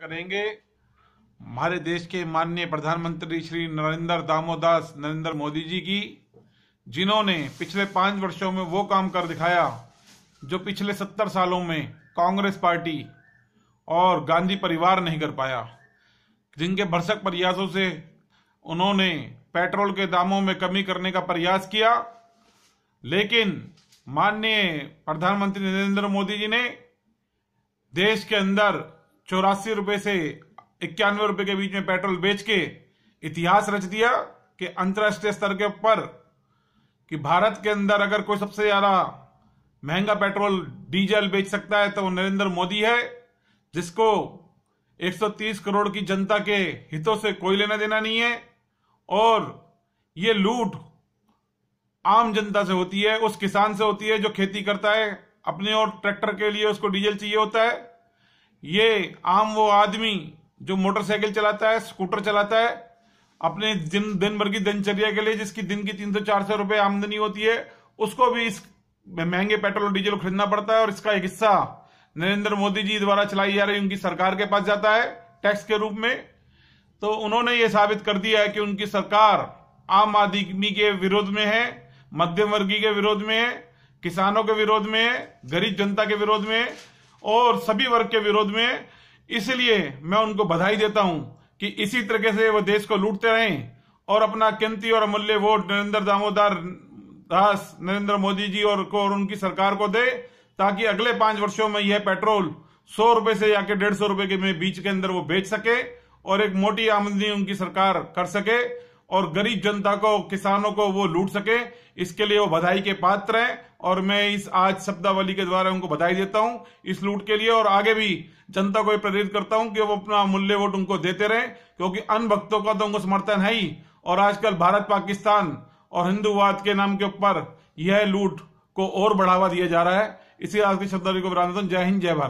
करेंगे हमारे देश के माननीय प्रधानमंत्री श्री नरेंद्र दामोदास नरेंद्र मोदी जी की जिन्होंने पिछले पांच वर्षों में वो काम कर दिखाया जो पिछले सत्तर सालों में कांग्रेस पार्टी और गांधी परिवार नहीं कर पाया जिनके भरसक प्रयासों से उन्होंने पेट्रोल के दामों में कमी करने का प्रयास किया लेकिन माननीय प्रधानमंत्री नरेंद्र मोदी जी ने देश के अंदर चौरासी रुपए से इक्यानवे रुपए के बीच में पेट्रोल बेच के इतिहास रच दिया कि अंतर्राष्ट्रीय स्तर के ऊपर कि भारत के अंदर अगर कोई सबसे ज्यादा महंगा पेट्रोल डीजल बेच सकता है तो नरेंद्र मोदी है जिसको 130 करोड़ की जनता के हितों से कोई लेना देना नहीं है और ये लूट आम जनता से होती है उस किसान से होती है जो खेती करता है अपने और ट्रैक्टर के लिए उसको डीजल चाहिए होता है ये आम वो आदमी जो मोटरसाइकिल चलाता है स्कूटर चलाता है अपने दिन दिन भर की दिनचर्या के लिए जिसकी दिन की तीन सौ चार सौ रुपए आमदनी होती है उसको भी इस महंगे पेट्रोल और डीजल खरीदना पड़ता है और इसका एक हिस्सा नरेंद्र मोदी जी द्वारा चलाई जा रही उनकी सरकार के पास जाता है टैक्स के रूप में तो उन्होंने ये साबित कर दिया है कि उनकी सरकार आम आदमी के विरोध में है मध्यम वर्गीय के विरोध में है किसानों के विरोध में है गरीब जनता के विरोध में है और सभी वर्ग के विरोध में इसलिए मैं उनको बधाई देता हूं कि इसी तरीके से वह देश को लूटते रहें और अपना कीमती और अमूल्य वोट नरेंद्र दामोदर दास नरेंद्र मोदी जी और को और उनकी सरकार को दे ताकि अगले पांच वर्षों में यह पेट्रोल सौ रुपए से या के डेढ़ सौ रुपए के बीच के अंदर वो बेच सके और एक मोटी आमदनी उनकी सरकार कर सके और गरीब जनता को किसानों को वो लूट सके इसके लिए वो बधाई के पात्र हैं और मैं इस आज शब्दावली के द्वारा उनको बधाई देता हूं इस लूट के लिए और आगे भी जनता को प्रेरित करता हूं कि वो अपना मूल्य वोट उनको देते रहे क्योंकि अन्य भक्तों का तो उनको समर्थन है ही और आजकल भारत पाकिस्तान और हिंदुवाद के नाम के ऊपर यह लूट को और बढ़ावा दिया जा रहा है इसी आज की शब्दावली को बता देता हूँ जय हिंद जय भारत